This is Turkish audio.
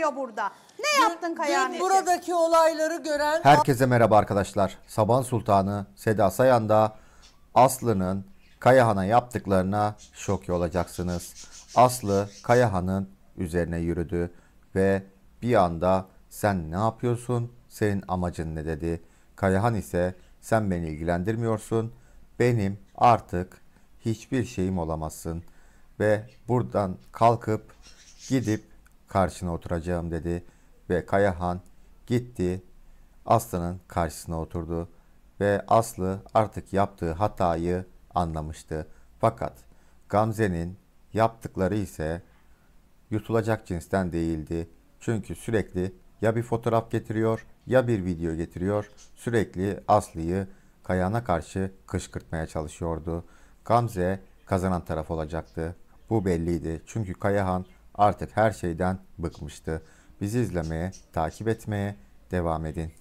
yapıyor burada? Ne yaptın Kayani? buradaki olayları gören... Herkese merhaba arkadaşlar. Saban Sultanı Seda Sayan da Aslı'nın Kayahan'a yaptıklarına şok olacaksınız. Aslı Kayahan'ın üzerine yürüdü ve bir anda sen ne yapıyorsun, senin amacın ne dedi. Kayahan ise sen beni ilgilendirmiyorsun, benim artık hiçbir şeyim olamazsın. Ve buradan kalkıp gidip karşına oturacağım dedi ve Kayahan gitti Aslı'nın karşısına oturdu ve Aslı artık yaptığı hatayı anlamıştı. Fakat Gamze'nin yaptıkları ise yutulacak cinsten değildi. Çünkü sürekli ya bir fotoğraf getiriyor ya bir video getiriyor. Sürekli Aslı'yı Kayahan'a karşı kışkırtmaya çalışıyordu. Gamze kazanan taraf olacaktı. Bu belliydi. Çünkü Kayahan Artık her şeyden bıkmıştı. Bizi izlemeye, takip etmeye devam edin.